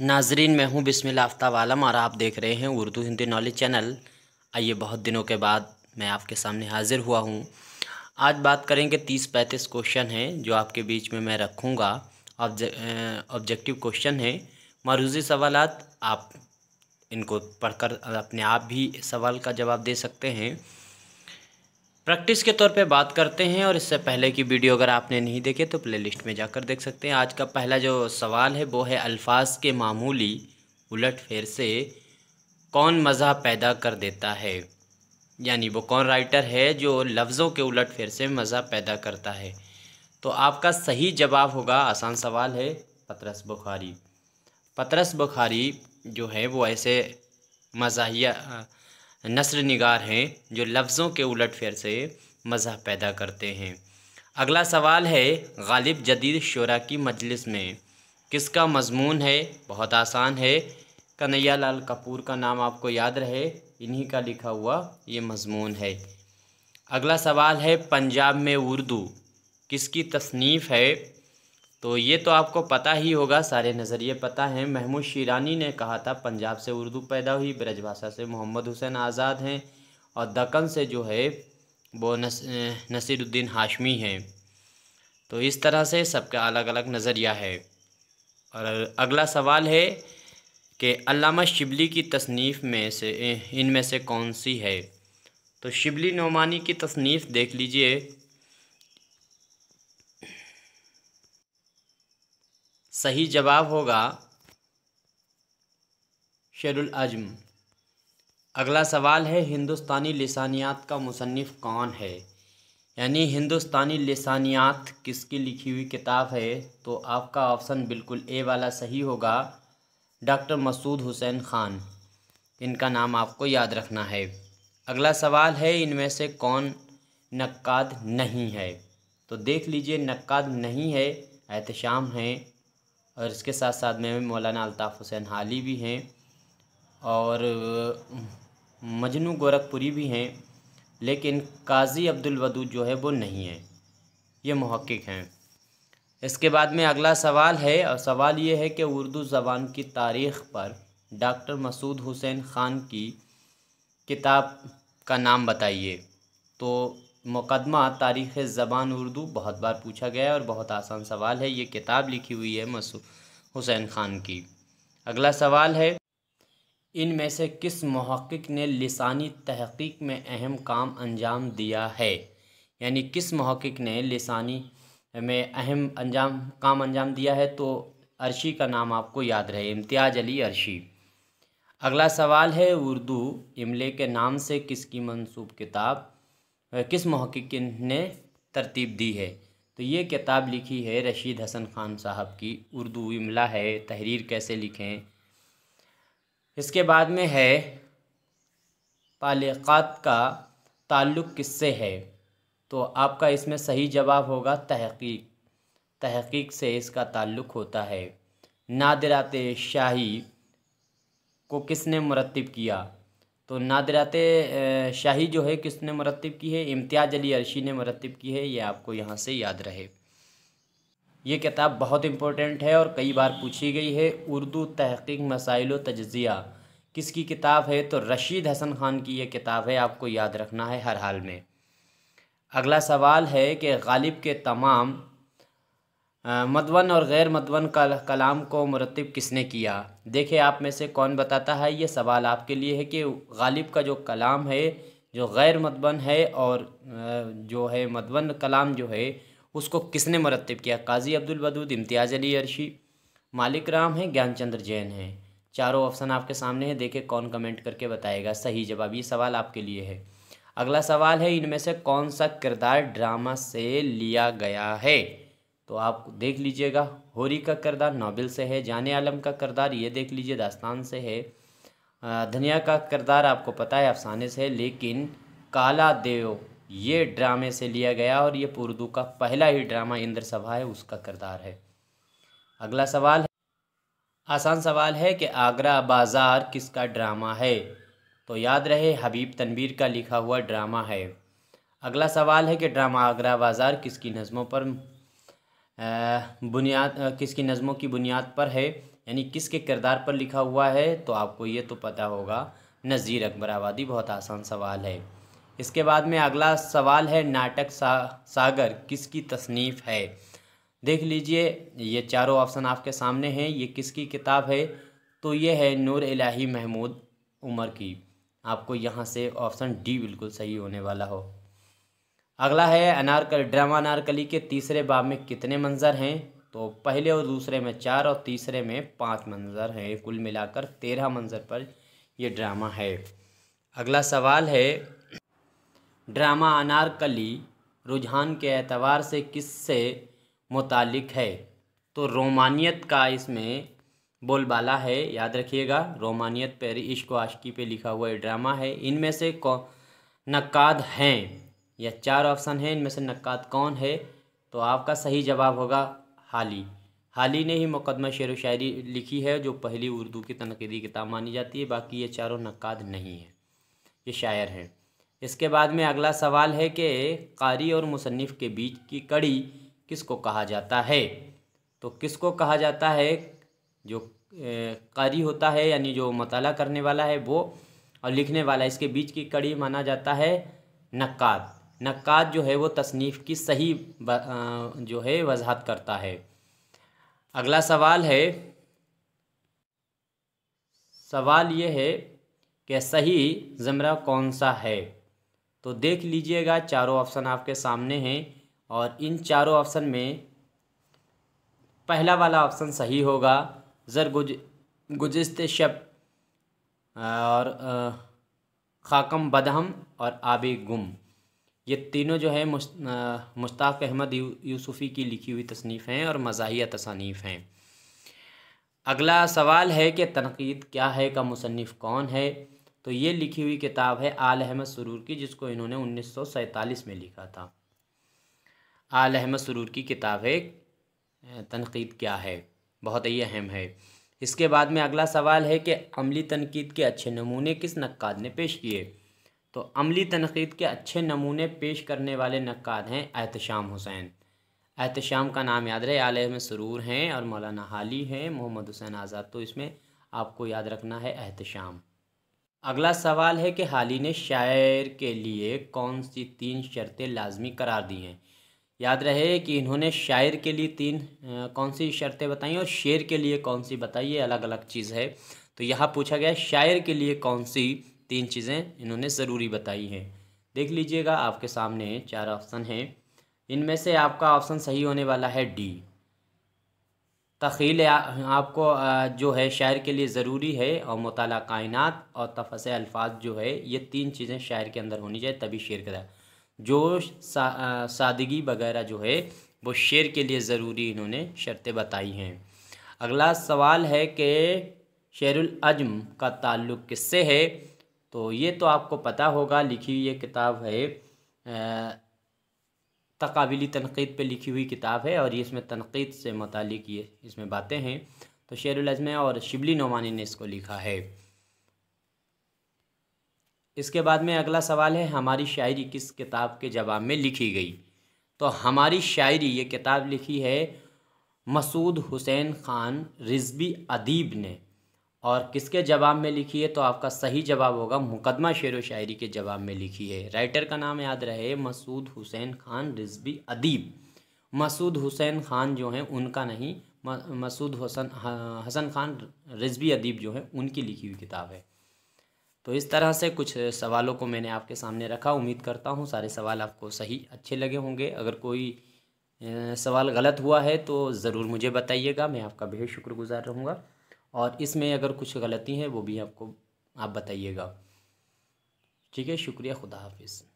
नाजरीन मैं हूँ बिस्मिल आफ्ताब आलम और आप देख रहे हैं उर्दू हिंदी नॉलेज चैनल आइए बहुत दिनों के बाद मैं आपके सामने हाज़िर हुआ हूँ आज बात करेंगे तीस पैंतीस क्वेश्चन हैं जो आपके बीच में मैं रखूँगा ऑब्जेक्टिव क्वेश्चन है मरूजी सवाल आप इनको पढ़कर अपने आप भी सवाल का जवाब दे सकते हैं प्रैक्टिस के तौर पे बात करते हैं और इससे पहले की वीडियो अगर आपने नहीं देखे तो प्लेलिस्ट में जाकर देख सकते हैं आज का पहला जो सवाल है वो है अल्फाज के मामूली उलट फेर से कौन मज़ा पैदा कर देता है यानी वो कौन राइटर है जो लफ्ज़ों के उलट फेर से मज़ा पैदा करता है तो आपका सही जवाब होगा आसान सवाल है पतरस बुखारी पतरस बुखारी जो है वो ऐसे मज़ाहिया नसर निगार हैं जो लफ्ज़ों के उलट फेर से मज़ा पैदा करते हैं अगला सवाल है गालिब जदीद शरा की मजलिस में किसका मजमून है बहुत आसान है कन्हैया लाल कपूर का नाम आपको याद रहे इन्हीं का लिखा हुआ ये मजमून है अगला सवाल है पंजाब में उर्दू किसकी तसनीफ़ है तो ये तो आपको पता ही होगा सारे नज़रिए पता हैं महमूद शीरानी ने कहा था पंजाब से उर्दू पैदा हुई ब्रजभाषा से मोहम्मद हुसैन आज़ाद हैं और दक्कन से जो है वो नस, नसीरुद्दीन हाशमी हैं तो इस तरह से सबका अलग अलग नज़रिया है और अगला सवाल है कि अलामा शिबली की तसनीफ़ में से इनमें से कौन सी है तो शिबली नोमानी की तसनीफ़ देख लीजिए सही जवाब होगा शेरुल अजम अगला सवाल है हिंदुस्तानी लसानियात का मुसनफ़ कौन है यानी हिंदुस्तानी लसानियात किसकी लिखी हुई किताब है तो आपका ऑप्शन बिल्कुल ए वाला सही होगा डॉक्टर मसूद हुसैन ख़ान इनका नाम आपको याद रखना है अगला सवाल है इनमें से कौन नक्काद नहीं है तो देख लीजिए नक्काद नहीं है एहतम हैं और इसके साथ साथ में मौलाना अल्ताफ़ हुसैन हाली भी हैं और मजनू गोरखपुरी भी हैं लेकिन काजी अब्दुल वदूद जो है वो नहीं है ये महक्क़ हैं इसके बाद में अगला सवाल है और सवाल ये है कि उर्दू ज़बान की तारीख़ पर डॉक्टर मसूद हुसैन ख़ान की किताब का नाम बताइए तो मुकदमा तारीख़ ज़बान उर्दू बहुत बार पूछा गया है और बहुत आसान सवाल है ये किताब लिखी हुई है मसू हुसैन ख़ान की अगला सवाल है इन में से किस महक़ ने लसानी तहक़ीक में अहम काम अंजाम दिया है यानी किस महक़ ने लसानी में अहम अंजाम काम अंजाम दिया है तो अर्शी का नाम आपको याद रहे इम्तियाज़ अली अर्शी अगला सवाल है उर्दू इमले के नाम से किसकी मंसूब किताब किस महक्किन ने तरतीब दी है तो ये किताब लिखी है रशीद हसन ख़ान साहब की उर्दू इमला है तहरीर कैसे लिखें इसके बाद में है पालक़ात का ताल्लुक़ किससे है तो आपका इसमें सही जवाब होगा तहकीक तहकीक से इसका ताल्लुक़ होता है नादरात शाही को किसने मुरतब किया तो नादरात शाही जो है किसने मरतब की है इम्तियाज़ अली अरशी ने मरतब की है ये आपको यहाँ से याद रहे ये किताब बहुत इम्पोर्टेंट है और कई बार पूछी गई है उर्दू तहकीक मसाइल तजिया किसकी किताब है तो रशीद हसन ख़ान की यह किताब है आपको याद रखना है हर हाल में अगला सवाल है कि गालिब के तमाम मदवन और गैर मदवन कल, कलाम को मरतब किसने किया देखे आप में से कौन बताता है ये सवाल आपके लिए है कि गालिब का जो कलाम है जो गैर मदवन है और जो है मदवन कलाम जो है उसको किसने मरतब किया काजी अब्दुल अब्दुलवदूद इम्तियाज़ अली अरशी मालिक राम हैं ज्ञानचंद्र जैन हैं चारों ऑप्शन आपके सामने हैं देखे कौन कमेंट करके बताएगा सही जवाब ये सवाल आपके लिए है अगला सवाल है इनमें से कौन सा किरदार ड्रामा से लिया गया है तो आप देख लीजिएगा होरी का करदार नावल से है जान आलम का करदार ये देख लीजिए दास्तान से है धनिया का करदार आपको पता है अफसाने से है लेकिन काला देव ये ड्रामे से लिया गया और ये उर्दू का पहला ही ड्रामा इंद्र सभा है उसका करदार है अगला सवाल है आसान सवाल है कि आगरा बाज़ार किसका ड्रामा है तो याद रहे हबीब तनवीर का लिखा हुआ ड्रामा है अगला सवाल है कि ड्रामा आगरा बाज़ार किसकी नज़मों पर बुनियाद किसकी नज़मों की बुनियाद पर है यानी किसके किरदार पर लिखा हुआ है तो आपको ये तो पता होगा नज़ीर अकबर आबादी बहुत आसान सवाल है इसके बाद में अगला सवाल है नाटक सा, सागर किसकी तसनीफ़ है देख लीजिए ये चारों ऑप्शन आपके सामने हैं ये किसकी किताब है तो ये है नूर इलाही महमूद उमर की आपको यहाँ से ऑप्शन डी बिल्कुल सही होने वाला हो अगला है अनारकली ड्रामा अनारकली के तीसरे बाब में कितने मंजर हैं तो पहले और दूसरे में चार और तीसरे में पाँच मंजर हैं कुल मिलाकर तेरह मंजर पर यह ड्रामा है अगला सवाल है ड्रामा अनारकली रुझान के एतवार से किससे मुतालिक है तो रोमानियत का इसमें बोलबाला है याद रखिएगा रोमानियत पर इश्क आशकी पे लिखा हुआ ड्रामा है इनमें से नक्काद हैं यह चार ऑप्शन हैं इनमें से नक्कात कौन है तो आपका सही जवाब होगा हाली हाली ने ही मुकदमा शेर व शायरी लिखी है जो पहली उर्दू की तनकीदी किताब मानी जाती है बाकी ये चारों नक्काद नहीं हैं ये शायर हैं इसके बाद में अगला सवाल है कि कारी और मुसनफ़ के बीच की कड़ी किसको कहा जाता है तो किसको कहा जाता है जो कारी होता है यानी जो मताल करने वाला है वो और लिखने वाला इसके बीच की कड़ी माना जाता है नक्त नक्कात जो है वो तसनीफ़ की सही जो है वजाहत करता है अगला सवाल है सवाल ये है कि सही ज़मरा कौन सा है तो देख लीजिएगा चारों ऑप्शन आपके सामने हैं और इन चारों ऑप्शन में पहला वाला ऑप्शन सही होगा ज़र गुज गुजस्त शब और खाकम बदहम और आबी गुम ये तीनों जो है मुश्ताक अहमद यूसुफ़ी की लिखी हुई तसनीफ़ हैं और मज़ाहिया तसानीफ़ हैं अगला सवाल है कि तनकीद क्या है का मुसनफ़ कौन है तो ये लिखी हुई किताब है आल अहमद सरूर की जिसको इन्होंने उन्नीस सौ सैंतालीस में लिखा था आल अहमद सरूर की किताब है तनकीद क्या है बहुत ही अहम है इसके बाद में अगला सवाल है कि अमली तनकीद के अच्छे नमूने किस नक्काद ने पेश किए तो अमली तनकीद के अच्छे नमूने पेश करने वाले नक्काद हैं एहतशाम हुसैन एहतशाम का नाम याद रहे आलह में सरूर हैं और मौलाना हाली हैं मोहम्मद हुसैन आज़ाद तो इसमें आपको याद रखना है एहतशाम अगला सवाल है कि हाली ने शायर के लिए कौन सी तीन शर्तें लाजमी करार दी हैं याद रहे कि इन्होंने शायर के लिए तीन कौन सी शर्तें बताई और शेर के लिए कौन सी बताई ये अलग अलग चीज़ है तो यहाँ पूछा गया शायर के लिए कौन सी तीन चीज़ें इन्होंने ज़रूरी बताई हैं देख लीजिएगा आपके सामने चार ऑप्शन हैं इनमें से आपका ऑप्शन सही होने वाला है डी तखील आपको जो है शायर के लिए ज़रूरी है और मताल कायनत और तफस अल्फाज जो है ये तीन चीज़ें शायर के अंदर होनी चाहिए तभी शेर करा जो सा, सादगी वगैरह जो है वो शेर के लिए ज़रूरी इन्होंने शर्तें बताई हैं अगला सवाल है कि शेरुल अजम का ताल्लुक़ किससे है तो ये तो आपको पता होगा लिखी हुई ये किताब है तकाबिली तनकीद पे लिखी हुई किताब है और ये इसमें तनकीद से मतलब ये इसमें बातें हैं तो उजम और शिबली नौमानी ने इसको लिखा है इसके बाद में अगला सवाल है हमारी शायरी किस किताब के जवाब में लिखी गई तो हमारी शायरी ये किताब लिखी है मसूद हुसैन ख़ान रिजबी अदीब ने और किसके जवाब में लिखी है तो आपका सही जवाब होगा मुकदमा शेर व शायरी के जवाब में लिखी है राइटर का नाम याद रहे मसूद हुसैन खान रिजबी अदीब मसूद हुसैन खान जो हैं उनका नहीं मसूद हसन हसन खान रिजबी अदीब जो है उनकी लिखी हुई किताब है तो इस तरह से कुछ सवालों को मैंने आपके सामने रखा उम्मीद करता हूँ सारे सवाल आपको सही अच्छे लगे होंगे अगर कोई सवाल गलत हुआ है तो ज़रूर मुझे बताइएगा मैं आपका बेहद शुक्रगुजार रहूँगा और इसमें अगर कुछ गलती है वो भी आपको आप बताइएगा ठीक है शुक्रिया खुदा हाफिज़